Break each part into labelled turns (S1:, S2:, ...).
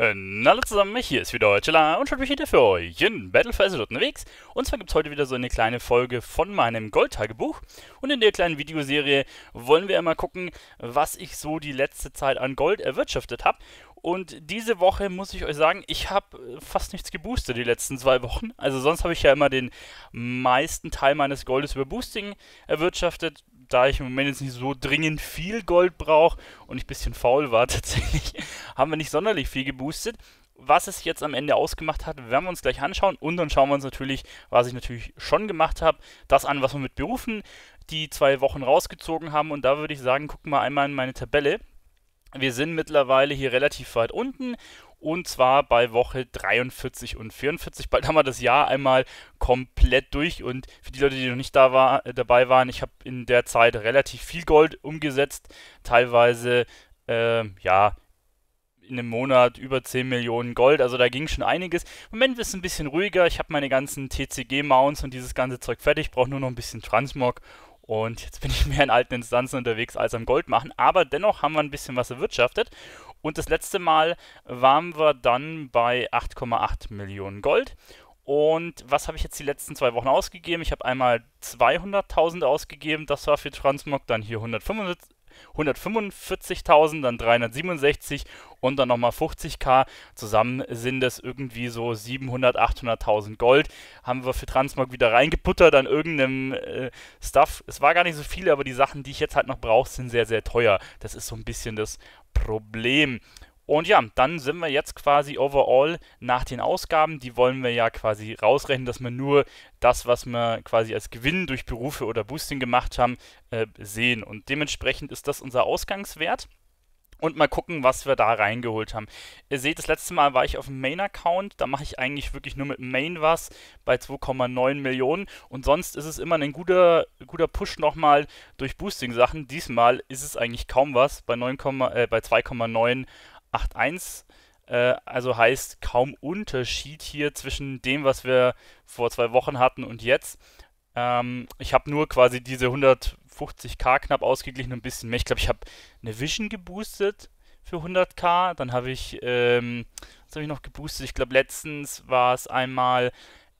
S1: Äh, hallo zusammen, hier ist wieder Heuchela und schaut mich wieder für euch in Battle for Azeroth unterwegs. Und zwar gibt es heute wieder so eine kleine Folge von meinem Goldtagebuch. Und in der kleinen Videoserie wollen wir einmal gucken, was ich so die letzte Zeit an Gold erwirtschaftet habe. Und diese Woche muss ich euch sagen, ich habe äh, fast nichts geboostet die letzten zwei Wochen. Also sonst habe ich ja immer den meisten Teil meines Goldes über Boosting erwirtschaftet da ich im Moment jetzt nicht so dringend viel Gold brauche und ich ein bisschen faul war tatsächlich, haben wir nicht sonderlich viel geboostet. Was es jetzt am Ende ausgemacht hat, werden wir uns gleich anschauen und dann schauen wir uns natürlich, was ich natürlich schon gemacht habe, das an, was wir mit Berufen die zwei Wochen rausgezogen haben und da würde ich sagen, gucken wir einmal in meine Tabelle. Wir sind mittlerweile hier relativ weit unten und zwar bei Woche 43 und 44. Bald haben wir das Jahr einmal komplett durch. Und für die Leute, die noch nicht da war, äh, dabei waren, ich habe in der Zeit relativ viel Gold umgesetzt. Teilweise, äh, ja, in einem Monat über 10 Millionen Gold. Also da ging schon einiges. Im Moment ist es ein bisschen ruhiger. Ich habe meine ganzen TCG-Mounts und dieses ganze Zeug fertig. Brauche nur noch ein bisschen Transmog und jetzt bin ich mehr in alten Instanzen unterwegs als am Gold machen, aber dennoch haben wir ein bisschen was erwirtschaftet. Und das letzte Mal waren wir dann bei 8,8 Millionen Gold. Und was habe ich jetzt die letzten zwei Wochen ausgegeben? Ich habe einmal 200.000 ausgegeben, das war für Transmog, dann hier 175. 145.000, dann 367 und dann nochmal 50k. Zusammen sind es irgendwie so 700, 800.000 Gold. Haben wir für Transmog wieder reingeputtert an irgendeinem äh, Stuff. Es war gar nicht so viel, aber die Sachen, die ich jetzt halt noch brauche, sind sehr, sehr teuer. Das ist so ein bisschen das Problem. Und ja, dann sind wir jetzt quasi overall nach den Ausgaben. Die wollen wir ja quasi rausrechnen, dass wir nur das, was wir quasi als Gewinn durch Berufe oder Boosting gemacht haben, äh, sehen. Und dementsprechend ist das unser Ausgangswert und mal gucken, was wir da reingeholt haben. Ihr seht, das letzte Mal war ich auf dem Main-Account, da mache ich eigentlich wirklich nur mit Main was bei 2,9 Millionen und sonst ist es immer ein guter, guter Push nochmal durch Boosting-Sachen. Diesmal ist es eigentlich kaum was bei, 9, äh, bei 2,9 8-1. Äh, also heißt kaum Unterschied hier zwischen dem, was wir vor zwei Wochen hatten und jetzt. Ähm, ich habe nur quasi diese 150k knapp ausgeglichen, und ein bisschen mehr. Ich glaube, ich habe eine Vision geboostet für 100k. Dann habe ich, ähm, was habe ich noch geboostet? Ich glaube, letztens war es einmal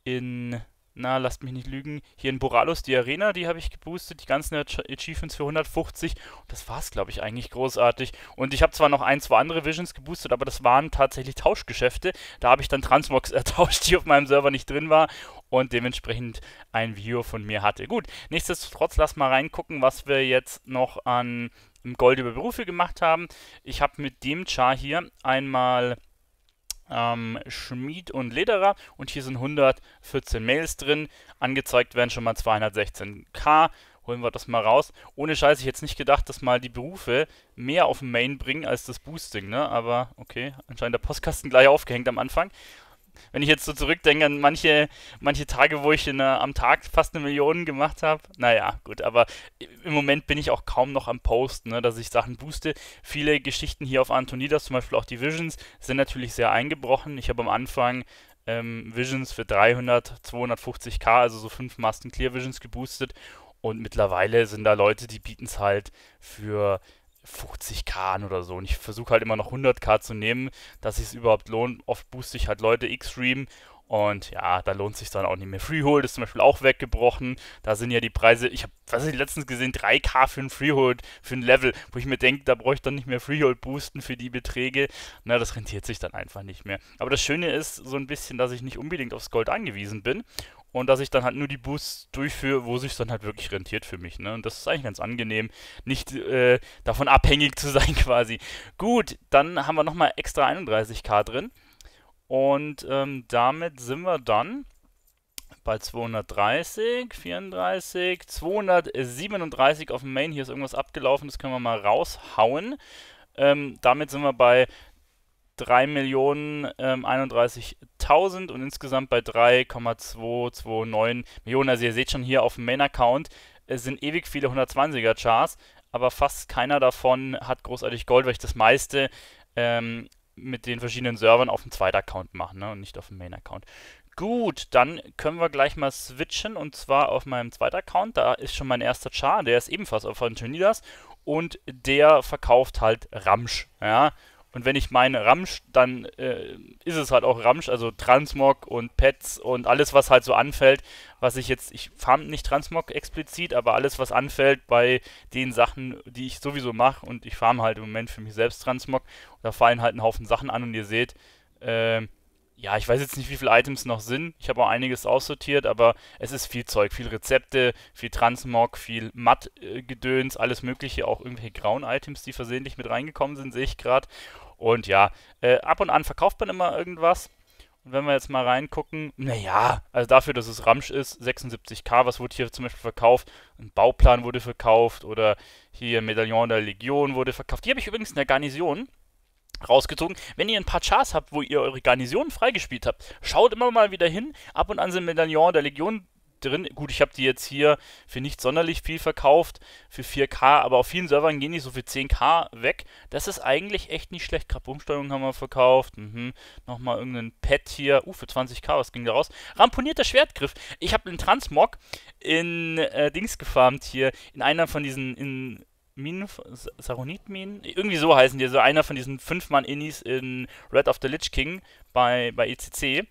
S1: in na, lasst mich nicht lügen, hier in Boralos die Arena, die habe ich geboostet, die ganzen Achievements für 150 und das war es, glaube ich, eigentlich großartig. Und ich habe zwar noch ein, zwei andere Visions geboostet, aber das waren tatsächlich Tauschgeschäfte. Da habe ich dann Transmox ertauscht, die auf meinem Server nicht drin war und dementsprechend ein Viewer von mir hatte. Gut, nichtsdestotrotz, lass mal reingucken, was wir jetzt noch an Gold über Berufe gemacht haben. Ich habe mit dem Char hier einmal ähm, Schmied und Lederer. Und hier sind 114 Mails drin. Angezeigt werden schon mal 216k. Holen wir das mal raus. Ohne Scheiß, ich jetzt nicht gedacht, dass mal die Berufe mehr auf den Main bringen als das Boosting, ne? Aber okay, anscheinend der Postkasten gleich aufgehängt am Anfang wenn ich jetzt so zurückdenke an manche, manche Tage, wo ich eine, am Tag fast eine Million gemacht habe, naja, gut, aber im Moment bin ich auch kaum noch am Posten, ne, dass ich Sachen booste. Viele Geschichten hier auf Antonidas, zum Beispiel auch die Visions, sind natürlich sehr eingebrochen. Ich habe am Anfang ähm, Visions für 300, 250k, also so fünf Masten Clear Visions geboostet und mittlerweile sind da Leute, die bieten es halt für 50k oder so. Und ich versuche halt immer noch 100k zu nehmen, dass es überhaupt lohnt. Oft booste ich halt Leute Xtreme und ja, da lohnt sich dann auch nicht mehr. Freehold ist zum Beispiel auch weggebrochen. Da sind ja die Preise, ich habe, was ich letztens gesehen, 3K für ein Freehold, für ein Level, wo ich mir denke, da bräuchte ich dann nicht mehr Freehold boosten für die Beträge. Na, das rentiert sich dann einfach nicht mehr. Aber das Schöne ist so ein bisschen, dass ich nicht unbedingt aufs Gold angewiesen bin und dass ich dann halt nur die Boosts durchführe, wo sich dann halt wirklich rentiert für mich. Ne? Und das ist eigentlich ganz angenehm, nicht äh, davon abhängig zu sein quasi. Gut, dann haben wir nochmal extra 31k drin. Und ähm, damit sind wir dann bei 230, 34, 237 auf dem Main. Hier ist irgendwas abgelaufen, das können wir mal raushauen. Ähm, damit sind wir bei 3.031.000 ähm, und insgesamt bei 3,229 Millionen. Also ihr seht schon hier auf dem Main-Account, es sind ewig viele 120 er chars aber fast keiner davon hat großartig Gold, weil ich das meiste ähm, mit den verschiedenen Servern auf dem zweiten Account machen ne? und nicht auf dem Main-Account. Gut, dann können wir gleich mal switchen und zwar auf meinem zweiten Account. Da ist schon mein erster Char, der ist ebenfalls auf Antonidas und der verkauft halt Ramsch. Ja? Und wenn ich meine Ramsch, dann äh, ist es halt auch Ramsch, also Transmog und Pets und alles, was halt so anfällt, was ich jetzt, ich farm nicht Transmog explizit, aber alles, was anfällt bei den Sachen, die ich sowieso mache und ich farm halt im Moment für mich selbst Transmog, da fallen halt ein Haufen Sachen an und ihr seht, äh, ja, ich weiß jetzt nicht, wie viele Items noch sind. Ich habe auch einiges aussortiert, aber es ist viel Zeug, viel Rezepte, viel Transmog, viel Matt-Gedöns, alles Mögliche, auch irgendwelche grauen Items, die versehentlich mit reingekommen sind, sehe ich gerade. Und ja, äh, ab und an verkauft man immer irgendwas. Und wenn wir jetzt mal reingucken, naja, also dafür, dass es Ramsch ist, 76k, was wurde hier zum Beispiel verkauft? Ein Bauplan wurde verkauft oder hier Medaillon der Legion wurde verkauft. Die habe ich übrigens in der Garnison rausgezogen. Wenn ihr ein paar Chars habt, wo ihr eure Garnisonen freigespielt habt, schaut immer mal wieder hin. Ab und an sind Medaillon der Legion drin. Gut, ich habe die jetzt hier für nicht sonderlich viel verkauft, für 4K, aber auf vielen Servern gehen die so für 10K weg. Das ist eigentlich echt nicht schlecht. Gerade Umsteuerung haben wir verkauft. Mhm. Nochmal irgendein Pet hier. Uh, für 20K, was ging da raus? Ramponierter Schwertgriff. Ich habe einen Transmog in äh, Dings gefarmt hier, in einer von diesen, in Minen, saronit irgendwie so heißen die, so einer von diesen fünf mann innis in Red of the Lich King bei, bei ECC.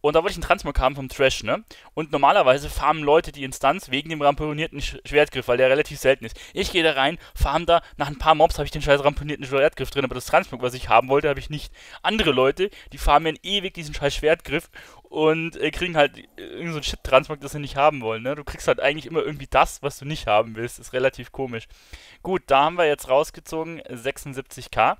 S1: Und da wollte ich einen Transmog haben vom Trash, ne? Und normalerweise farmen Leute die Instanz wegen dem ramponierten Sch Schwertgriff, weil der relativ selten ist. Ich gehe da rein, farm da, nach ein paar Mobs habe ich den scheiß ramponierten Schwertgriff drin, aber das Transmog, was ich haben wollte, habe ich nicht. Andere Leute, die farmen ewig diesen scheiß Schwertgriff und äh, kriegen halt äh, irgendeinen so Shit transport, das sie nicht haben wollen. Ne? Du kriegst halt eigentlich immer irgendwie das, was du nicht haben willst. Ist relativ komisch. Gut, da haben wir jetzt rausgezogen 76k. Äh,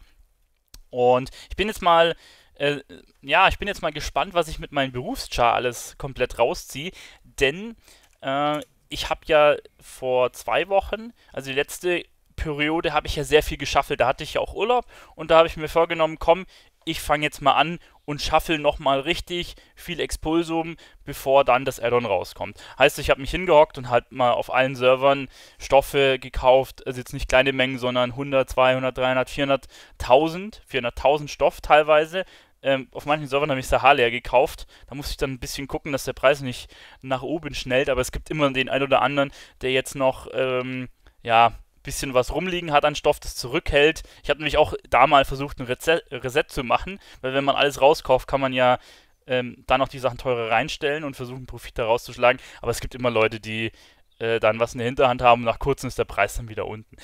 S1: und ich bin jetzt mal äh, ja, ich bin jetzt mal gespannt, was ich mit meinem Berufschar alles komplett rausziehe, denn äh, ich habe ja vor zwei Wochen, also die letzte Periode, habe ich ja sehr viel geschaffelt. Da hatte ich ja auch Urlaub und da habe ich mir vorgenommen, komm, ich fange jetzt mal an und shuffle nochmal richtig viel Expulsum, bevor dann das Addon rauskommt. Heißt, ich habe mich hingehockt und halt mal auf allen Servern Stoffe gekauft, also jetzt nicht kleine Mengen, sondern 100, 200, 300, 400, 400.000 Stoff teilweise. Ähm, auf manchen Servern habe ich Sahalia gekauft. Da muss ich dann ein bisschen gucken, dass der Preis nicht nach oben schnellt, aber es gibt immer den einen oder anderen, der jetzt noch, ähm, ja, bisschen was rumliegen hat an Stoff, das zurückhält. Ich habe nämlich auch da mal versucht, ein Reze Reset zu machen, weil wenn man alles rauskauft, kann man ja ähm, dann auch die Sachen teurer reinstellen und versuchen, Profit daraus zu schlagen. Aber es gibt immer Leute, die äh, dann was in der Hinterhand haben und nach kurzem ist der Preis dann wieder unten.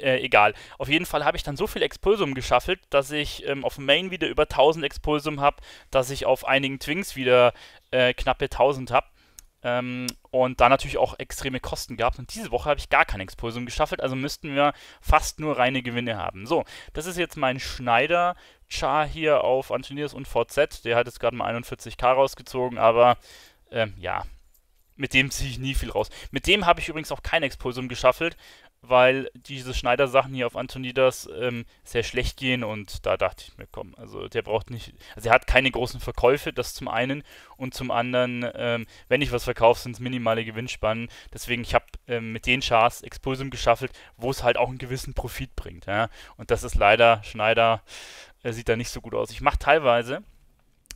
S1: Äh, egal. Auf jeden Fall habe ich dann so viel Expulsum geschaffelt, dass ich ähm, auf Main wieder über 1000 Expulsum habe, dass ich auf einigen Twings wieder äh, knappe 1000 habe. Ähm, und da natürlich auch extreme Kosten gehabt. Und diese Woche habe ich gar kein Expulsum gestaffelt, also müssten wir fast nur reine Gewinne haben. So, das ist jetzt mein Schneider. Char hier auf Antonius und VZ. Der hat jetzt gerade mal 41k rausgezogen, aber ähm, ja, mit dem ziehe ich nie viel raus. Mit dem habe ich übrigens auch kein Expulsum geschaffelt weil diese Schneider-Sachen hier auf Antonidas ähm, sehr schlecht gehen und da dachte ich mir, komm, also der braucht nicht, also er hat keine großen Verkäufe, das zum einen und zum anderen, ähm, wenn ich was verkaufe, sind es minimale Gewinnspannen. Deswegen, ich habe ähm, mit den Chars Expulsum geschaffelt, wo es halt auch einen gewissen Profit bringt. Ja? Und das ist leider, Schneider äh, sieht da nicht so gut aus. Ich mache teilweise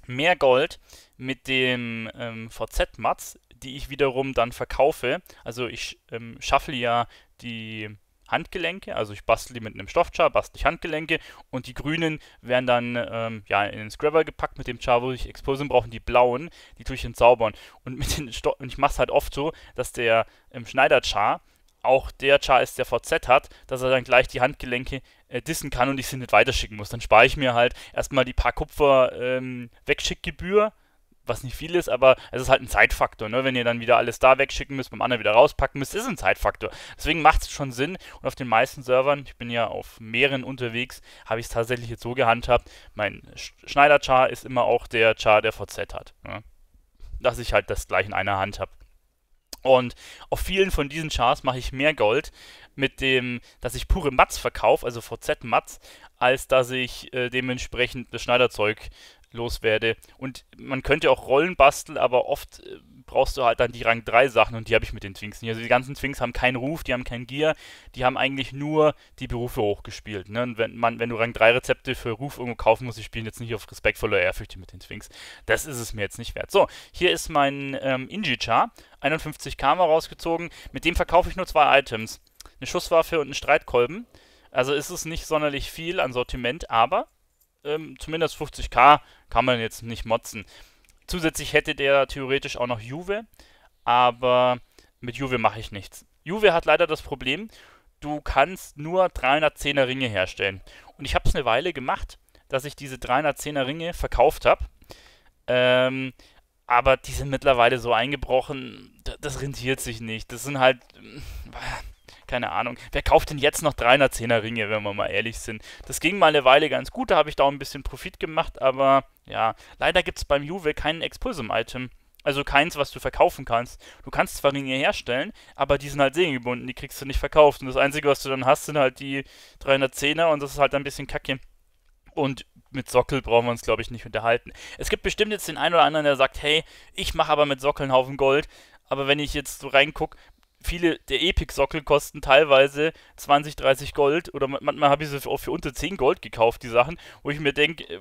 S1: mehr Gold mit dem ähm, VZ-Matz, die ich wiederum dann verkaufe. Also ich ähm, schaffe ja die Handgelenke, also ich bastel die mit einem Stoffchar, bastel ich Handgelenke und die grünen werden dann ähm, ja, in den Scrabble gepackt mit dem Char, wo ich Explosion brauche und die blauen, die tue ich entzaubern. Und, mit den Sto und ich mache es halt oft so, dass der ähm, Schneider-Char auch der Char ist, der VZ hat, dass er dann gleich die Handgelenke äh, dissen kann und ich sie nicht weiterschicken muss. Dann spare ich mir halt erstmal die paar Kupfer ähm, Wegschickgebühr was nicht viel ist, aber es ist halt ein Zeitfaktor. Ne? Wenn ihr dann wieder alles da wegschicken müsst, beim anderen wieder rauspacken müsst, ist ein Zeitfaktor. Deswegen macht es schon Sinn. Und auf den meisten Servern, ich bin ja auf mehreren unterwegs, habe ich es tatsächlich jetzt so gehandhabt. Mein Schneider-Char ist immer auch der Char, der VZ hat. Ne? Dass ich halt das gleich in einer Hand habe. Und auf vielen von diesen Chars mache ich mehr Gold mit dem, dass ich pure Mats verkaufe, also VZ-Mats, als dass ich äh, dementsprechend das Schneiderzeug loswerde. Und man könnte auch Rollen basteln, aber oft äh, brauchst du halt dann die Rang 3 Sachen und die habe ich mit den Twinks nicht. Also die ganzen Twinks haben keinen Ruf, die haben kein Gear, die haben eigentlich nur die Berufe hochgespielt. Ne? Und wenn man, wenn du Rang 3 Rezepte für Ruf irgendwo kaufen musst, ich spiele jetzt nicht auf respektvoller Ehrfürchte mit den Twinks. Das ist es mir jetzt nicht wert. So, hier ist mein ähm, Inji-Char, 51 Karma rausgezogen. Mit dem verkaufe ich nur zwei Items. Eine Schusswaffe und einen Streitkolben. Also ist es nicht sonderlich viel an Sortiment, aber ähm, zumindest 50k kann man jetzt nicht motzen. Zusätzlich hätte der theoretisch auch noch Juve, aber mit Juve mache ich nichts. Juve hat leider das Problem, du kannst nur 310er Ringe herstellen. Und ich habe es eine Weile gemacht, dass ich diese 310er Ringe verkauft habe. Ähm, aber die sind mittlerweile so eingebrochen, das rentiert sich nicht. Das sind halt ähm, keine Ahnung, wer kauft denn jetzt noch 310er Ringe, wenn wir mal ehrlich sind? Das ging mal eine Weile ganz gut, da habe ich da auch ein bisschen Profit gemacht, aber ja, leider gibt es beim Juve kein Expulsum-Item. Also keins, was du verkaufen kannst. Du kannst zwar Ringe herstellen, aber die sind halt segengebunden, die kriegst du nicht verkauft. Und das Einzige, was du dann hast, sind halt die 310er und das ist halt ein bisschen kacke. Und mit Sockel brauchen wir uns, glaube ich, nicht unterhalten. Es gibt bestimmt jetzt den einen oder anderen, der sagt, hey, ich mache aber mit Sockel einen Haufen Gold. Aber wenn ich jetzt so reingucke, viele der Epic-Sockel kosten teilweise 20, 30 Gold oder manchmal habe ich sie auch für unter 10 Gold gekauft, die Sachen, wo ich mir denke, äh,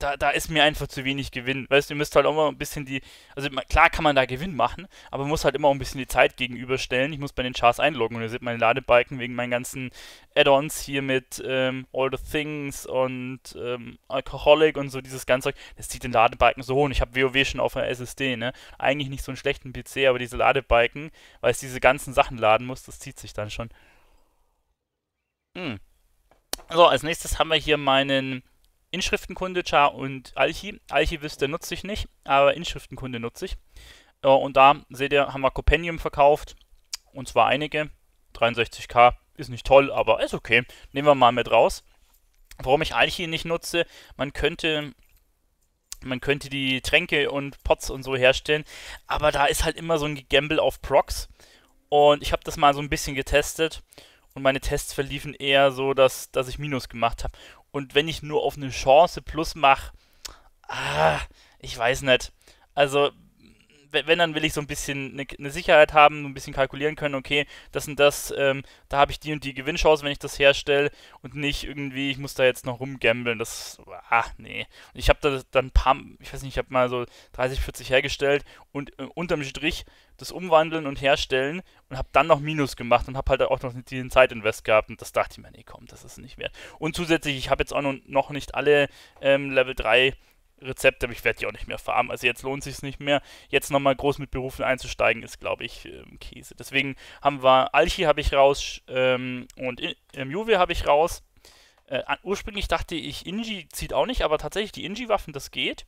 S1: da, da ist mir einfach zu wenig Gewinn. Weißt du, ihr müsst halt auch mal ein bisschen die, also klar kann man da Gewinn machen, aber man muss halt immer auch ein bisschen die Zeit gegenüberstellen. Ich muss bei den Chars einloggen und ihr seht meine Ladebalken wegen meinen ganzen Add-ons hier mit ähm, All the Things und ähm, Alcoholic und so dieses ganze Das zieht den Ladebalken so hoch und ich habe WoW schon auf einer SSD, ne? Eigentlich nicht so einen schlechten PC, aber diese Ladebalken, weil es diese ganzen Sachen laden muss, das zieht sich dann schon. Hm. So, als nächstes haben wir hier meinen Inschriftenkunde, Char und Alchi. Alchiviste nutze ich nicht, aber Inschriftenkunde nutze ich. und da seht ihr, haben wir Compendium verkauft. Und zwar einige. 63k ist nicht toll, aber ist okay. Nehmen wir mal mit raus. Warum ich Alchi nicht nutze, man könnte man könnte die Tränke und Pots und so herstellen, aber da ist halt immer so ein Gamble auf Procs. Und ich habe das mal so ein bisschen getestet und meine Tests verliefen eher so, dass, dass ich Minus gemacht habe. Und wenn ich nur auf eine Chance plus mache, ah, ich weiß nicht. Also wenn, dann will ich so ein bisschen eine, ne Sicherheit haben, ein bisschen kalkulieren können, okay, das und das, ähm, da habe ich die und die Gewinnchance, wenn ich das herstelle und nicht irgendwie, ich muss da jetzt noch rumgambeln, das, ach nee. Und Ich habe da dann ein paar, ich weiß nicht, ich habe mal so 30, 40 hergestellt und äh, unterm Strich das Umwandeln und Herstellen und habe dann noch Minus gemacht und habe halt auch noch den Zeitinvest gehabt und das dachte ich mir, nee, komm, das ist nicht wert. Und zusätzlich, ich habe jetzt auch noch nicht alle ähm, Level 3 Rezepte, aber ich werde die auch nicht mehr farmen. Also jetzt lohnt sich nicht mehr. Jetzt nochmal groß mit Berufen einzusteigen, ist, glaube ich, ähm, Käse. Deswegen haben wir Alchi habe ich raus ähm, und ähm, Juve habe ich raus. Äh, ursprünglich dachte ich, Inji zieht auch nicht, aber tatsächlich die Inji-Waffen, das geht.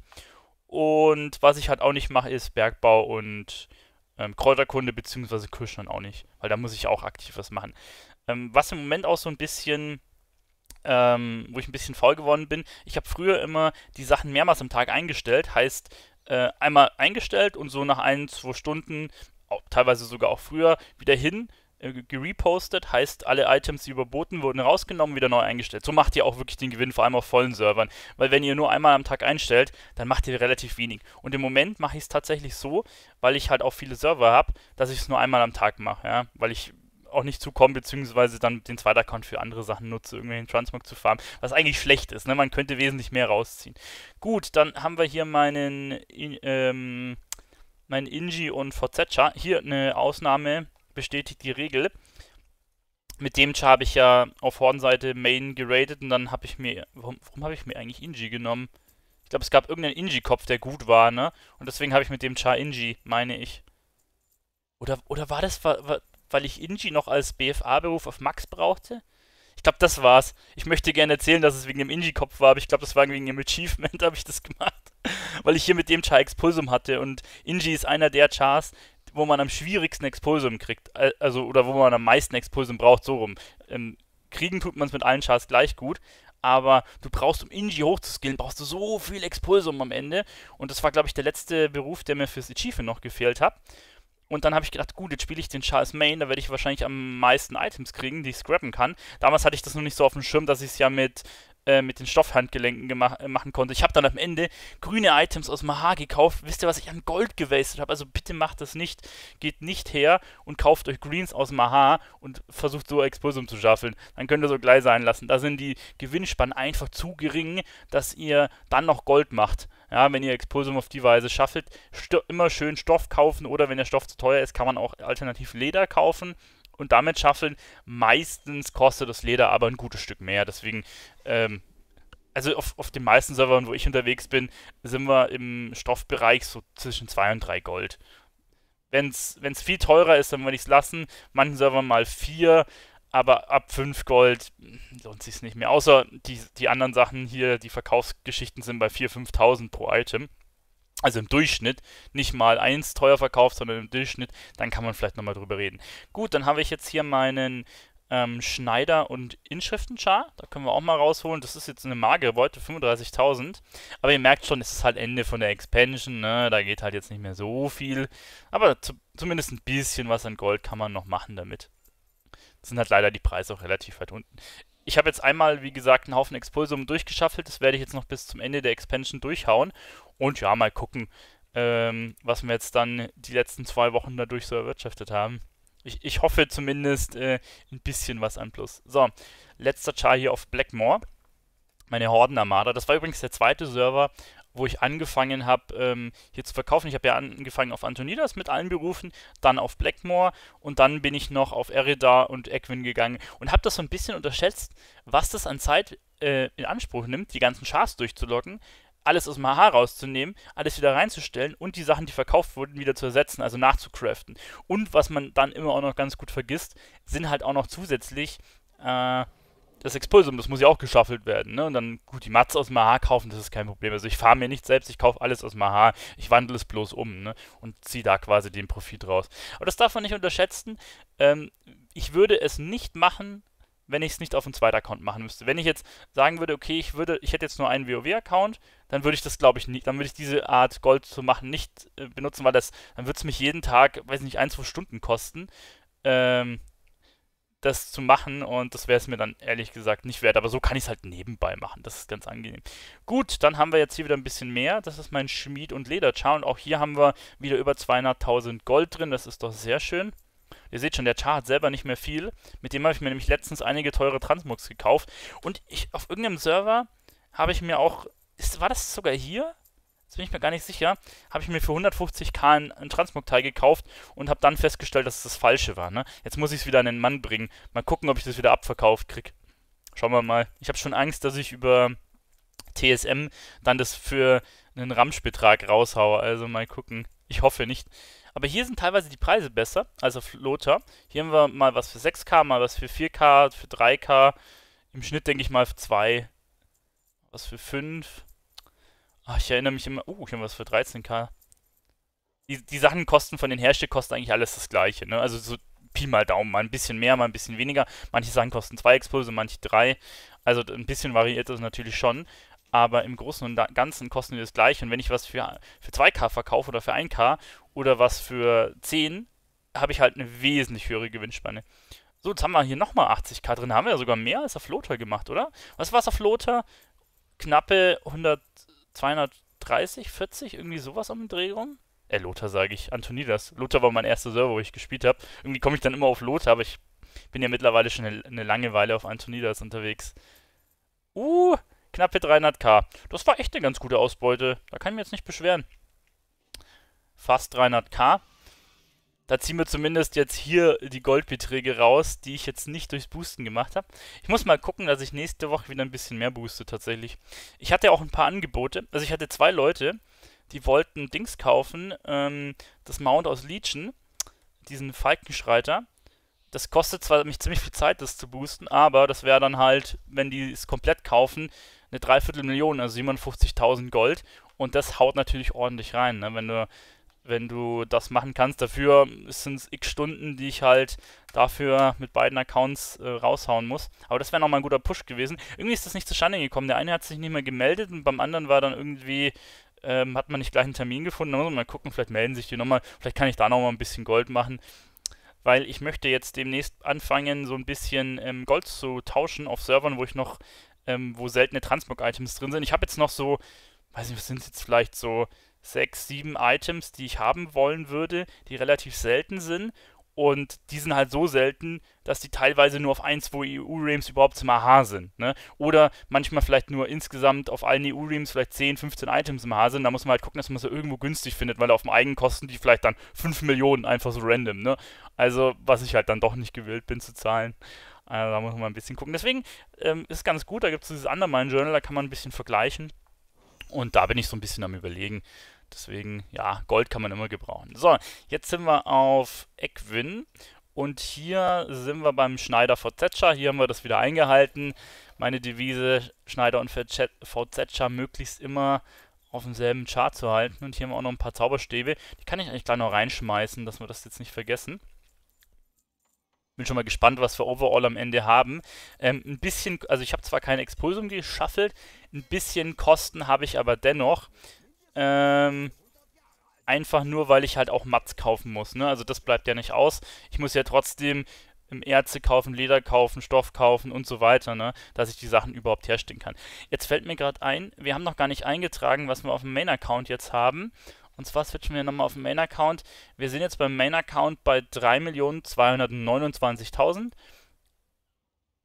S1: Und was ich halt auch nicht mache, ist Bergbau und ähm, Kräuterkunde bzw. Kühlschrank auch nicht, weil da muss ich auch aktiv was machen. Ähm, was im Moment auch so ein bisschen ähm, wo ich ein bisschen faul geworden bin. Ich habe früher immer die Sachen mehrmals am Tag eingestellt, heißt äh, einmal eingestellt und so nach ein, zwei Stunden, auch, teilweise sogar auch früher, wieder hin äh, gerepostet, heißt alle Items, die überboten wurden, rausgenommen, wieder neu eingestellt. So macht ihr auch wirklich den Gewinn, vor allem auf vollen Servern. Weil wenn ihr nur einmal am Tag einstellt, dann macht ihr relativ wenig. Und im Moment mache ich es tatsächlich so, weil ich halt auch viele Server habe, dass ich es nur einmal am Tag mache, ja. Weil ich auch nicht zukommen, beziehungsweise dann den zweiten Account für andere Sachen nutze, irgendwelchen Transmog zu farmen, was eigentlich schlecht ist. Ne? Man könnte wesentlich mehr rausziehen. Gut, dann haben wir hier meinen, ähm, meinen Inji und VZ-Char. Hier eine Ausnahme bestätigt die Regel. Mit dem Char habe ich ja auf Hornseite Main geradet und dann habe ich mir. Warum, warum habe ich mir eigentlich Inji genommen? Ich glaube, es gab irgendeinen Inji-Kopf, der gut war, ne? Und deswegen habe ich mit dem Char Inji, meine ich. Oder, oder war das. War, war, weil ich Inji noch als BFA-Beruf auf Max brauchte. Ich glaube, das war's. Ich möchte gerne erzählen, dass es wegen dem Inji-Kopf war, aber ich glaube, das war wegen dem Achievement, habe ich das gemacht. weil ich hier mit dem Char Expulsum hatte und Inji ist einer der Chars, wo man am schwierigsten Expulsum kriegt. Äh, also, oder wo man am meisten Expulsum braucht, so rum. Ähm, kriegen tut man es mit allen Chars gleich gut, aber du brauchst, um Inji hochzuskillen, brauchst du so viel Expulsum am Ende. Und das war, glaube ich, der letzte Beruf, der mir fürs Achievement noch gefehlt hat. Und dann habe ich gedacht, gut, jetzt spiele ich den Charles Main, da werde ich wahrscheinlich am meisten Items kriegen, die ich scrappen kann. Damals hatte ich das noch nicht so auf dem Schirm, dass ich es ja mit äh, mit den Stoffhandgelenken gemacht, äh, machen konnte. Ich habe dann am Ende grüne Items aus Maha gekauft. Wisst ihr, was ich an Gold gewastet habe? Also bitte macht das nicht. Geht nicht her und kauft euch Greens aus Maha und versucht so Explosium zu schaffeln. Dann könnt ihr so gleich sein lassen. Da sind die Gewinnspannen einfach zu gering, dass ihr dann noch Gold macht. Ja, wenn ihr Explosium auf die Weise schaffelt, immer schön Stoff kaufen oder wenn der Stoff zu teuer ist, kann man auch alternativ Leder kaufen und damit schaffeln. Meistens kostet das Leder aber ein gutes Stück mehr. Deswegen, ähm, also auf, auf den meisten Servern, wo ich unterwegs bin, sind wir im Stoffbereich so zwischen 2 und 3 Gold. Wenn es viel teurer ist, dann würde ich es lassen. Manchen Servern mal 4, aber ab 5 Gold lohnt sich nicht mehr. Außer die, die anderen Sachen hier, die Verkaufsgeschichten sind bei 4.000, 5.000 pro Item also im Durchschnitt, nicht mal eins teuer verkauft, sondern im Durchschnitt, dann kann man vielleicht nochmal drüber reden. Gut, dann habe ich jetzt hier meinen ähm, Schneider- und Inschriftenchar. Da können wir auch mal rausholen. Das ist jetzt eine magere Beute, 35.000. Aber ihr merkt schon, es ist halt Ende von der Expansion. Ne? Da geht halt jetzt nicht mehr so viel. Aber zu, zumindest ein bisschen was an Gold kann man noch machen damit. Das sind halt leider die Preise auch relativ weit unten. Ich habe jetzt einmal, wie gesagt, einen Haufen Expulsum durchgeschaffelt. Das werde ich jetzt noch bis zum Ende der Expansion durchhauen. Und ja, mal gucken, ähm, was wir jetzt dann die letzten zwei Wochen dadurch so erwirtschaftet haben. Ich, ich hoffe zumindest äh, ein bisschen was an Plus. So, letzter Char hier auf Blackmore. Meine Horden-Armada. Das war übrigens der zweite Server, wo ich angefangen habe, ähm, hier zu verkaufen. Ich habe ja angefangen auf Antonidas mit allen Berufen, dann auf Blackmore und dann bin ich noch auf Erida und Equin gegangen und habe das so ein bisschen unterschätzt, was das an Zeit äh, in Anspruch nimmt, die ganzen Chars durchzulocken, alles aus dem HH rauszunehmen, alles wieder reinzustellen und die Sachen, die verkauft wurden, wieder zu ersetzen, also nachzucraften. Und was man dann immer auch noch ganz gut vergisst, sind halt auch noch zusätzlich äh, das Expulsum, das muss ja auch geschaffelt werden. Ne? Und dann, gut, die Mats aus dem HH kaufen, das ist kein Problem. Also ich fahre mir nicht selbst, ich kaufe alles aus dem HH, ich wandle es bloß um ne? und ziehe da quasi den Profit raus. Aber das darf man nicht unterschätzen. Ähm, ich würde es nicht machen, wenn ich es nicht auf einen zweiten Account machen müsste. Wenn ich jetzt sagen würde, okay, ich würde, ich hätte jetzt nur einen WoW-Account, dann würde ich das, glaube ich, nicht, dann würde ich diese Art Gold zu machen nicht äh, benutzen, weil das, dann würde es mich jeden Tag, weiß nicht, ein, zwei Stunden kosten, ähm, das zu machen und das wäre es mir dann ehrlich gesagt nicht wert. Aber so kann ich es halt nebenbei machen. Das ist ganz angenehm. Gut, dann haben wir jetzt hier wieder ein bisschen mehr. Das ist mein Schmied- und Leder. Char und auch hier haben wir wieder über 200.000 Gold drin. Das ist doch sehr schön. Ihr seht schon, der Char hat selber nicht mehr viel. Mit dem habe ich mir nämlich letztens einige teure Transmux gekauft. Und ich auf irgendeinem Server habe ich mir auch ist, war das sogar hier? Jetzt bin ich mir gar nicht sicher. Habe ich mir für 150k ein Transmog-Teil gekauft und habe dann festgestellt, dass es das Falsche war. Ne? Jetzt muss ich es wieder an den Mann bringen. Mal gucken, ob ich das wieder abverkauft kriege. Schauen wir mal. Ich habe schon Angst, dass ich über TSM dann das für einen Ramschbetrag raushaue. Also mal gucken. Ich hoffe nicht. Aber hier sind teilweise die Preise besser, als auf Lothar. Hier haben wir mal was für 6K, mal was für 4K, für 3K. Im Schnitt denke ich mal für 2. Was für 5. Ach, ich erinnere mich immer. Oh, ich habe was für 13k. Die, die Sachen kosten von den Herstellern eigentlich alles das gleiche, ne? Also so Pi mal Daumen, mal ein bisschen mehr, mal ein bisschen weniger. Manche Sachen kosten zwei Expulse, manche drei. Also ein bisschen variiert das natürlich schon. Aber im Großen und Ganzen kosten die das gleiche. Und wenn ich was für, für 2K verkaufe oder für 1K oder was für 10, habe ich halt eine wesentlich höhere Gewinnspanne. So, jetzt haben wir hier nochmal 80k drin. Haben wir ja sogar mehr als auf Lothar gemacht, oder? Was war es auf Lothar? Knappe 100. 230, 40, irgendwie sowas um den Dreh rum. Äh, Lothar sage ich, Antonidas. Lothar war mein erster Server, wo ich gespielt habe. Irgendwie komme ich dann immer auf Lothar, aber ich bin ja mittlerweile schon eine, eine lange Weile auf Antonidas unterwegs. Uh, knappe 300k. Das war echt eine ganz gute Ausbeute. Da kann ich mir jetzt nicht beschweren. Fast 300k. Da ziehen wir zumindest jetzt hier die Goldbeträge raus, die ich jetzt nicht durchs Boosten gemacht habe. Ich muss mal gucken, dass ich nächste Woche wieder ein bisschen mehr booste tatsächlich. Ich hatte auch ein paar Angebote. Also ich hatte zwei Leute, die wollten Dings kaufen. Ähm, das Mount aus Legion, diesen Falkenschreiter. Das kostet zwar mich ziemlich viel Zeit, das zu boosten, aber das wäre dann halt, wenn die es komplett kaufen, eine Dreiviertelmillion, also 57.000 Gold. Und das haut natürlich ordentlich rein, ne? wenn du wenn du das machen kannst. Dafür sind es x Stunden, die ich halt dafür mit beiden Accounts äh, raushauen muss. Aber das wäre nochmal ein guter Push gewesen. Irgendwie ist das nicht zustande gekommen. Der eine hat sich nicht mehr gemeldet und beim anderen war dann irgendwie, ähm, hat man nicht gleich einen Termin gefunden. Da muss man mal gucken, vielleicht melden sich die nochmal. Vielleicht kann ich da nochmal ein bisschen Gold machen. Weil ich möchte jetzt demnächst anfangen, so ein bisschen ähm, Gold zu tauschen auf Servern, wo ich noch, ähm, wo seltene Transmog-Items drin sind. Ich habe jetzt noch so, weiß nicht, was sind es jetzt vielleicht so sechs, sieben Items, die ich haben wollen würde, die relativ selten sind. Und die sind halt so selten, dass die teilweise nur auf 1, zwei EU-Reams überhaupt zum AH sind. Ne? Oder manchmal vielleicht nur insgesamt auf allen EU-Reams vielleicht 10, 15 Items im AH sind. Da muss man halt gucken, dass man sie irgendwo günstig findet, weil auf dem eigenen kosten die vielleicht dann 5 Millionen einfach so random. Ne? Also, was ich halt dann doch nicht gewillt bin zu zahlen. Also, da muss man ein bisschen gucken. Deswegen ähm, ist ganz gut, da gibt es dieses Undermine Journal, da kann man ein bisschen vergleichen und da bin ich so ein bisschen am Überlegen. Deswegen, ja, Gold kann man immer gebrauchen. So, jetzt sind wir auf Equin. Und hier sind wir beim Schneider VZscher. Hier haben wir das wieder eingehalten. Meine Devise, Schneider und VZscher möglichst immer auf demselben Chart zu halten. Und hier haben wir auch noch ein paar Zauberstäbe. Die kann ich eigentlich gleich noch reinschmeißen, dass wir das jetzt nicht vergessen bin schon mal gespannt, was wir overall am Ende haben. Ähm, ein bisschen, also ich habe zwar kein Expulsum geschaffelt, ein bisschen Kosten habe ich aber dennoch. Ähm, einfach nur, weil ich halt auch Mats kaufen muss. Ne? Also das bleibt ja nicht aus. Ich muss ja trotzdem ähm, Erze kaufen, Leder kaufen, Stoff kaufen und so weiter, ne? dass ich die Sachen überhaupt herstellen kann. Jetzt fällt mir gerade ein, wir haben noch gar nicht eingetragen, was wir auf dem Main-Account jetzt haben. Und zwar switchen wir nochmal auf den Main-Account. Wir sind jetzt beim Main-Account bei 3.229.000.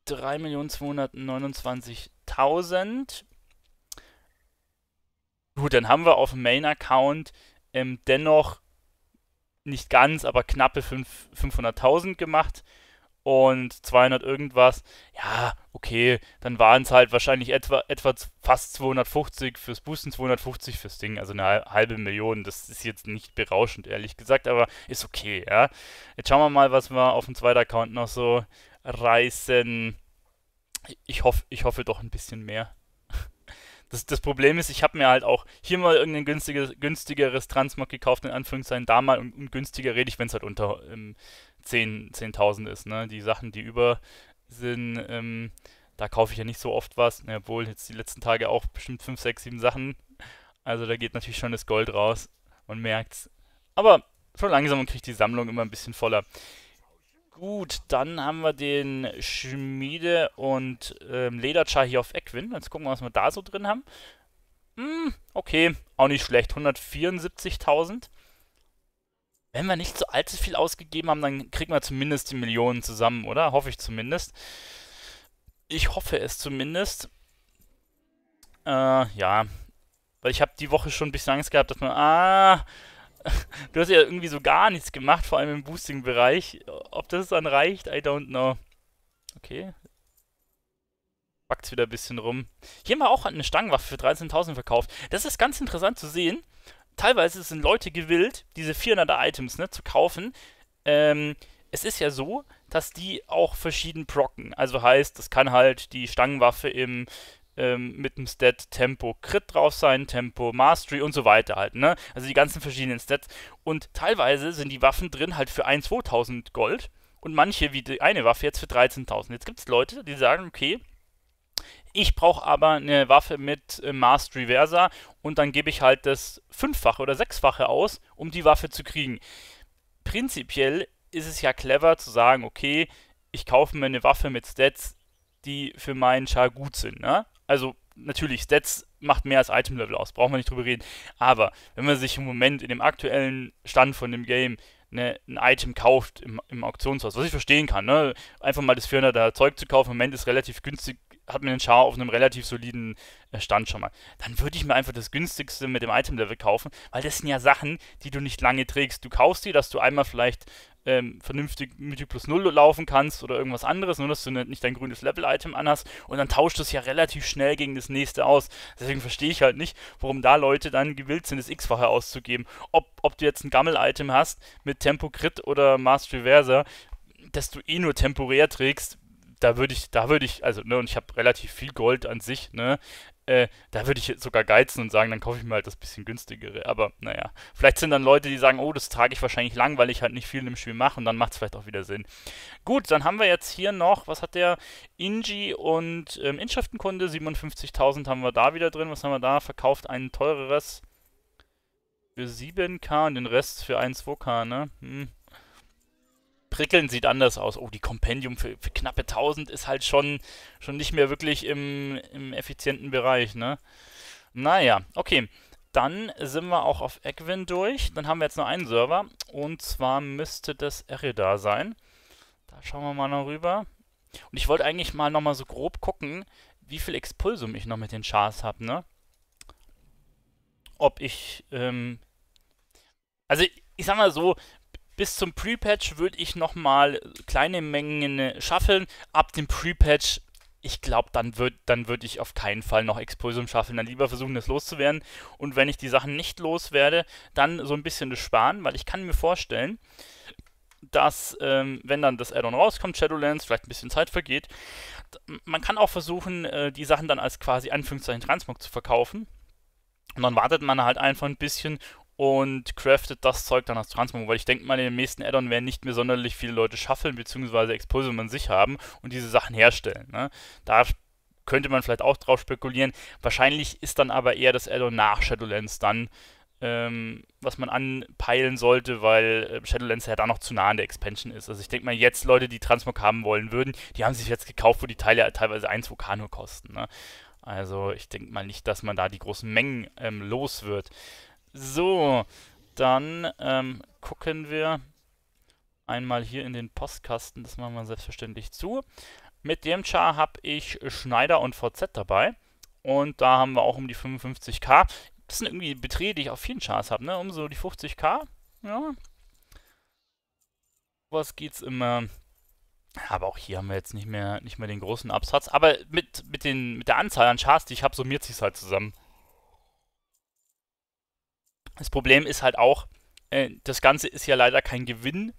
S1: 3.229.000. Gut, dann haben wir auf dem Main-Account ähm, dennoch nicht ganz, aber knappe 500.000 gemacht und 200 irgendwas. Ja, okay, dann waren es halt wahrscheinlich etwa, etwa fast 250 fürs Boosten, 250 fürs Ding, also eine halbe Million. Das ist jetzt nicht berauschend, ehrlich gesagt, aber ist okay, ja. Jetzt schauen wir mal, was wir auf dem zweiten Account noch so reißen. Ich, hoff, ich hoffe doch ein bisschen mehr. Das, das Problem ist, ich habe mir halt auch hier mal irgendein günstiger, günstigeres Transmog gekauft, in Anführungszeichen, da mal und, und günstiger rede ich, wenn es halt unter. Ähm, 10.000 10 ist. Ne? Die Sachen, die über sind, ähm, da kaufe ich ja nicht so oft was, ne? obwohl jetzt die letzten Tage auch bestimmt 5, 6, 7 Sachen. Also da geht natürlich schon das Gold raus, man merkt's. Aber schon langsam und kriegt die Sammlung immer ein bisschen voller. Gut, dann haben wir den Schmiede und ähm, Lederchar hier auf Equin. Jetzt gucken wir, was wir da so drin haben. Hm, okay, auch nicht schlecht. 174.000 wenn wir nicht so allzu viel ausgegeben haben, dann kriegen wir zumindest die Millionen zusammen, oder? Hoffe ich zumindest. Ich hoffe es zumindest. Äh, ja. Weil ich habe die Woche schon ein bisschen Angst gehabt, dass man, ah, du hast ja irgendwie so gar nichts gemacht, vor allem im Boosting-Bereich. Ob das dann reicht, I don't know. Okay. Backt wieder ein bisschen rum. Hier haben wir auch eine Stangenwaffe für 13.000 verkauft. Das ist ganz interessant zu sehen teilweise sind Leute gewillt, diese 400 Items ne, zu kaufen. Ähm, es ist ja so, dass die auch verschieden procken. Also heißt, das kann halt die Stangenwaffe im ähm, mit dem Stat Tempo Crit drauf sein, Tempo Mastery und so weiter halt, ne? Also die ganzen verschiedenen Stats. Und teilweise sind die Waffen drin halt für 1.000, 2.000 Gold und manche, wie die eine Waffe, jetzt für 13.000. Jetzt gibt es Leute, die sagen, okay, ich brauche aber eine Waffe mit äh, Masked Reverser und dann gebe ich halt das Fünffache oder Sechsfache aus, um die Waffe zu kriegen. Prinzipiell ist es ja clever zu sagen, okay, ich kaufe mir eine Waffe mit Stats, die für meinen Char gut sind. Ne? Also natürlich, Stats macht mehr als Item-Level aus, brauchen wir nicht drüber reden. Aber wenn man sich im Moment in dem aktuellen Stand von dem Game eine, ein Item kauft im, im Auktionshaus, was ich verstehen kann, ne? einfach mal das 400er Zeug zu kaufen, im Moment ist relativ günstig hat mir den Char auf einem relativ soliden äh, Stand schon mal. Dann würde ich mir einfach das günstigste mit dem Item-Level kaufen, weil das sind ja Sachen, die du nicht lange trägst. Du kaufst die, dass du einmal vielleicht ähm, vernünftig Mythic plus 0 laufen kannst oder irgendwas anderes, nur dass du nicht dein grünes Level-Item anhast und dann tauscht es ja relativ schnell gegen das nächste aus. Deswegen verstehe ich halt nicht, warum da Leute dann gewillt sind, das X-Fache auszugeben. Ob, ob du jetzt ein Gammel-Item hast mit Tempo Crit oder Master Reverser, dass du eh nur temporär trägst, da würde ich, da würde ich, also, ne, und ich habe relativ viel Gold an sich, ne, äh, da würde ich jetzt sogar geizen und sagen, dann kaufe ich mir halt das bisschen günstigere. Aber naja, vielleicht sind dann Leute, die sagen, oh, das trage ich wahrscheinlich lang, weil ich halt nicht viel im Spiel mache und dann macht es vielleicht auch wieder Sinn. Gut, dann haben wir jetzt hier noch, was hat der? Inji und ähm, Inschriftenkunde, 57.000 haben wir da wieder drin. Was haben wir da? Verkauft ein teureres für 7k und den Rest für 12 k ne? Hm. Prickeln sieht anders aus. Oh, die Compendium für, für knappe 1000 ist halt schon, schon nicht mehr wirklich im, im effizienten Bereich, ne? Naja, okay. Dann sind wir auch auf Egwin durch. Dann haben wir jetzt nur einen Server. Und zwar müsste das Eridar sein. Da schauen wir mal noch rüber. Und ich wollte eigentlich mal nochmal so grob gucken, wie viel Expulsum ich noch mit den Chars habe, ne? Ob ich, ähm... Also, ich sag mal so, bis zum Pre-Patch würde ich nochmal kleine Mengen äh, schaffeln. Ab dem Pre-Patch, ich glaube, dann würde dann würd ich auf keinen Fall noch Exposum schaffeln. Dann lieber versuchen, das loszuwerden. Und wenn ich die Sachen nicht loswerde, dann so ein bisschen das sparen, weil ich kann mir vorstellen, dass, ähm, wenn dann das Addon rauskommt, Shadowlands, vielleicht ein bisschen Zeit vergeht, man kann auch versuchen, äh, die Sachen dann als quasi Anführungszeichen Transmog zu verkaufen. Und dann wartet man halt einfach ein bisschen und craftet das Zeug dann als Transmog, weil ich denke mal, in den nächsten Addon werden nicht mehr sonderlich viele Leute shuffeln bzw. Exposium an sich haben und diese Sachen herstellen. Ne? Da könnte man vielleicht auch drauf spekulieren. Wahrscheinlich ist dann aber eher das Addon nach Shadowlands dann, ähm, was man anpeilen sollte, weil äh, Shadowlands ja da noch zu nah an der Expansion ist. Also ich denke mal, jetzt Leute, die Transmog haben wollen würden, die haben sich jetzt gekauft, wo die Teile teilweise 1 Vulkano kosten. Ne? Also ich denke mal nicht, dass man da die großen Mengen ähm, los wird. So, dann ähm, gucken wir einmal hier in den Postkasten. Das machen wir selbstverständlich zu. Mit dem Char habe ich Schneider und VZ dabei. Und da haben wir auch um die 55k. Das sind irgendwie Beträge, die ich auf vielen Chars habe, ne? Um so die 50k. Ja. Was geht's immer? Aber auch hier haben wir jetzt nicht mehr, nicht mehr den großen Absatz. Aber mit, mit, den, mit der Anzahl an Chars, die ich habe, summiert sich halt zusammen. Das Problem ist halt auch, äh, das Ganze ist ja leider kein Gewinn,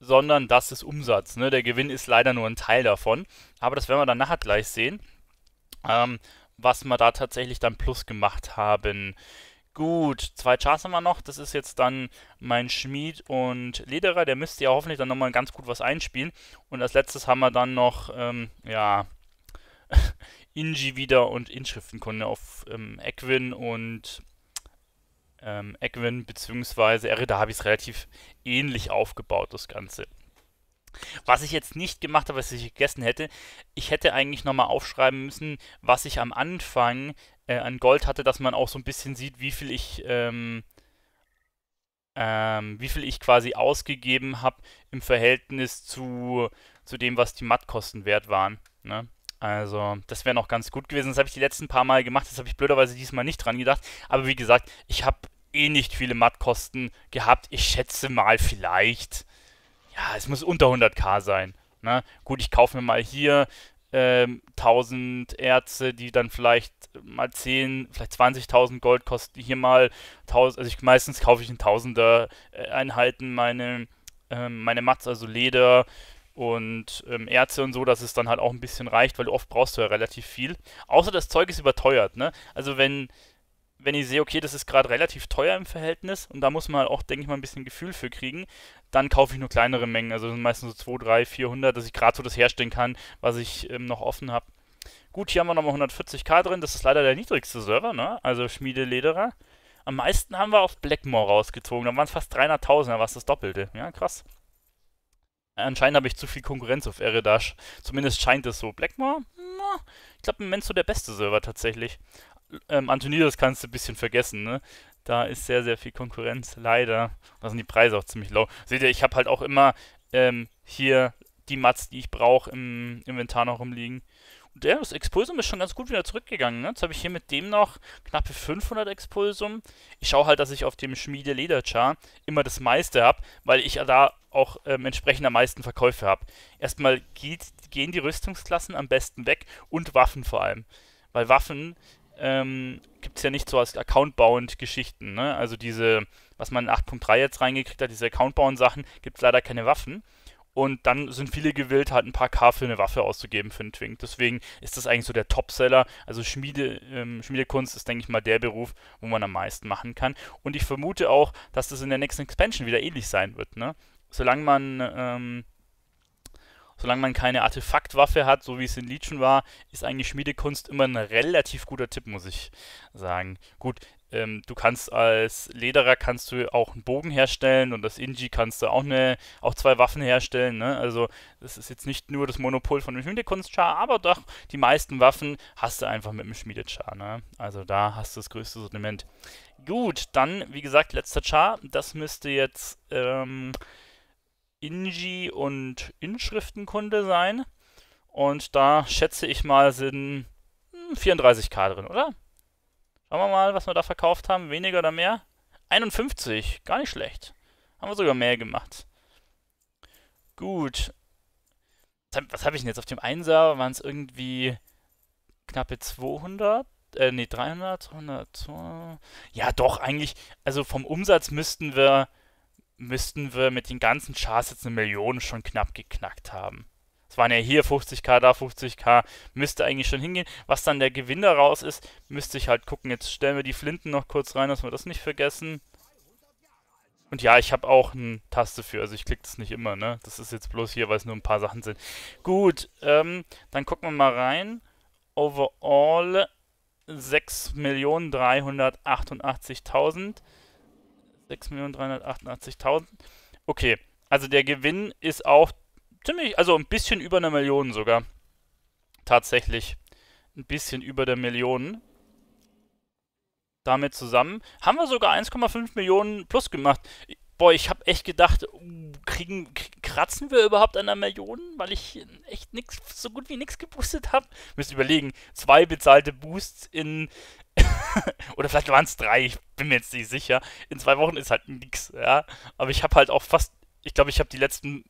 S1: sondern das ist Umsatz. Ne? Der Gewinn ist leider nur ein Teil davon. Aber das werden wir dann nachher gleich sehen, ähm, was wir da tatsächlich dann plus gemacht haben. Gut, zwei Chars haben wir noch. Das ist jetzt dann mein Schmied und Lederer. Der müsste ja hoffentlich dann nochmal ganz gut was einspielen. Und als letztes haben wir dann noch, ähm, ja, Inji wieder und Inschriftenkunde auf ähm, Equin und ähm, Egwin bzw. es relativ ähnlich aufgebaut, das Ganze. Was ich jetzt nicht gemacht habe, was ich gegessen hätte, ich hätte eigentlich nochmal aufschreiben müssen, was ich am Anfang äh, an Gold hatte, dass man auch so ein bisschen sieht, wie viel ich, ähm, ähm, wie viel ich quasi ausgegeben habe im Verhältnis zu, zu dem, was die Mattkosten wert waren. Ne? Also, das wäre noch ganz gut gewesen. Das habe ich die letzten paar Mal gemacht. Das habe ich blöderweise diesmal nicht dran gedacht. Aber wie gesagt, ich habe eh nicht viele Mattkosten gehabt. Ich schätze mal vielleicht. Ja, es muss unter 100k sein. Ne? Gut, ich kaufe mir mal hier ähm, 1000 Erze, die dann vielleicht mal 10, vielleicht 20.000 Gold kosten. Hier mal 1000, also ich, meistens kaufe ich in 1000er äh, Einheiten meine, ähm, meine Mats, also Leder, und ähm, Erze und so, dass es dann halt auch ein bisschen reicht, weil oft brauchst du ja relativ viel. Außer das Zeug ist überteuert, ne? Also wenn, wenn ich sehe, okay, das ist gerade relativ teuer im Verhältnis und da muss man halt auch, denke ich mal, ein bisschen Gefühl für kriegen, dann kaufe ich nur kleinere Mengen, also sind meistens so 2, 3, 400, dass ich gerade so das herstellen kann, was ich ähm, noch offen habe. Gut, hier haben wir nochmal 140k drin, das ist leider der niedrigste Server, ne? Also Schmiede, Lederer. Am meisten haben wir auf Blackmore rausgezogen, da waren es fast 300.000, da war es das Doppelte. Ja, krass. Anscheinend habe ich zu viel Konkurrenz auf Eredash. Zumindest scheint es so. Blackmore, na, ich glaube im Moment so der beste Server tatsächlich. Ähm, Antonidas kannst du ein bisschen vergessen, ne? Da ist sehr, sehr viel Konkurrenz, leider. Da sind die Preise auch ziemlich low. Seht ihr, ich habe halt auch immer ähm, hier die Mats, die ich brauche, im Inventar noch rumliegen ja, das Expulsum ist schon ganz gut wieder zurückgegangen. Ne? Jetzt habe ich hier mit dem noch knappe 500 Expulsum. Ich schaue halt, dass ich auf dem Schmiede Lederchar immer das meiste habe, weil ich da auch ähm, entsprechend am meisten Verkäufe habe. Erstmal geht, gehen die Rüstungsklassen am besten weg und Waffen vor allem. Weil Waffen ähm, gibt es ja nicht so als Account-Bound-Geschichten. Ne? Also diese, was man in 8.3 jetzt reingekriegt hat, diese Account-Bound-Sachen, gibt es leider keine Waffen. Und dann sind viele gewillt, halt ein paar K für eine Waffe auszugeben für einen Twink. Deswegen ist das eigentlich so der Topseller. Also Schmiede, ähm, Schmiedekunst ist, denke ich mal, der Beruf, wo man am meisten machen kann. Und ich vermute auch, dass das in der nächsten Expansion wieder ähnlich sein wird. Ne? Solange man... Ähm, solange man keine Artefaktwaffe hat, so wie es in Legion war, ist eigentlich Schmiedekunst immer ein relativ guter Tipp, muss ich sagen. Gut, ähm, du kannst als Lederer kannst du auch einen Bogen herstellen und als Inji kannst du auch eine, auch zwei Waffen herstellen. Ne? Also das ist jetzt nicht nur das Monopol von dem Schmiedekunstschar, aber doch die meisten Waffen hast du einfach mit dem Schmiedechar. Ne? Also da hast du das größte Sortiment. Gut, dann wie gesagt letzter Char. Das müsste jetzt ähm, Inji und Inschriftenkunde sein. Und da schätze ich mal sind 34k hm, drin, oder? Schauen wir mal, was wir da verkauft haben. Weniger oder mehr? 51. Gar nicht schlecht. Haben wir sogar mehr gemacht. Gut. Was habe ich denn jetzt? Auf dem einen Server? waren es irgendwie knappe 200. Äh, nee, 300, 100, 200. Ja, doch, eigentlich. Also vom Umsatz müssten wir, müssten wir mit den ganzen Chars jetzt eine Million schon knapp geknackt haben. Es waren ja hier 50k, da 50k, müsste eigentlich schon hingehen. Was dann der Gewinn daraus ist, müsste ich halt gucken. Jetzt stellen wir die Flinten noch kurz rein, dass wir das nicht vergessen. Und ja, ich habe auch eine Taste für, also ich klicke das nicht immer, ne? Das ist jetzt bloß hier, weil es nur ein paar Sachen sind. Gut, ähm, dann gucken wir mal rein. Overall 6.388.000. 6.388.000. Okay, also der Gewinn ist auch ziemlich, also ein bisschen über einer Million sogar. Tatsächlich. Ein bisschen über der Million. Damit zusammen. Haben wir sogar 1,5 Millionen plus gemacht. Boah, ich habe echt gedacht, kriegen, kratzen wir überhaupt an einer Million, weil ich echt nix, so gut wie nichts geboostet habe? Müsst überlegen, zwei bezahlte Boosts in. oder vielleicht waren es drei, ich bin mir jetzt nicht sicher. In zwei Wochen ist halt nix, ja. Aber ich habe halt auch fast. Ich glaube, ich habe die letzten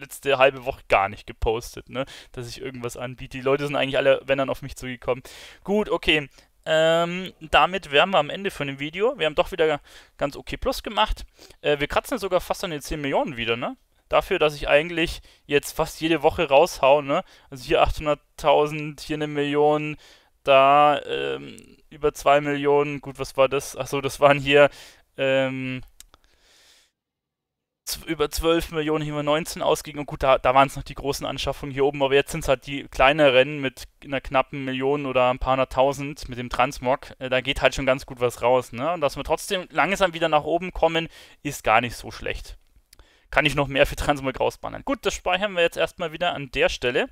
S1: letzte halbe Woche gar nicht gepostet, ne? Dass ich irgendwas anbiete. Die Leute sind eigentlich alle, wenn dann, auf mich zugekommen. Gut, okay. Ähm, damit wären wir am Ende von dem Video. Wir haben doch wieder ganz okay Plus gemacht. Äh, wir kratzen sogar fast an den 10 Millionen wieder, ne? Dafür, dass ich eigentlich jetzt fast jede Woche raushau, ne? Also hier 800.000, hier eine Million, da ähm, über 2 Millionen. Gut, was war das? Achso, das waren hier ähm, über 12 Millionen, hier über 19 ausging. Und gut, da, da waren es noch die großen Anschaffungen hier oben, aber jetzt sind es halt die kleineren mit einer knappen Million oder ein paar hunderttausend mit dem Transmog. Äh, da geht halt schon ganz gut was raus. Ne? Und dass wir trotzdem langsam wieder nach oben kommen, ist gar nicht so schlecht. Kann ich noch mehr für Transmog rausballern? Gut, das speichern wir jetzt erstmal wieder an der Stelle.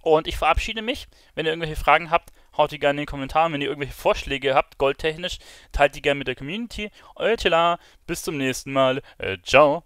S1: Und ich verabschiede mich. Wenn ihr irgendwelche Fragen habt, haut die gerne in den Kommentaren. Wenn ihr irgendwelche Vorschläge habt, goldtechnisch, teilt die gerne mit der Community. Euer Tela, bis zum nächsten Mal. Äh, ciao.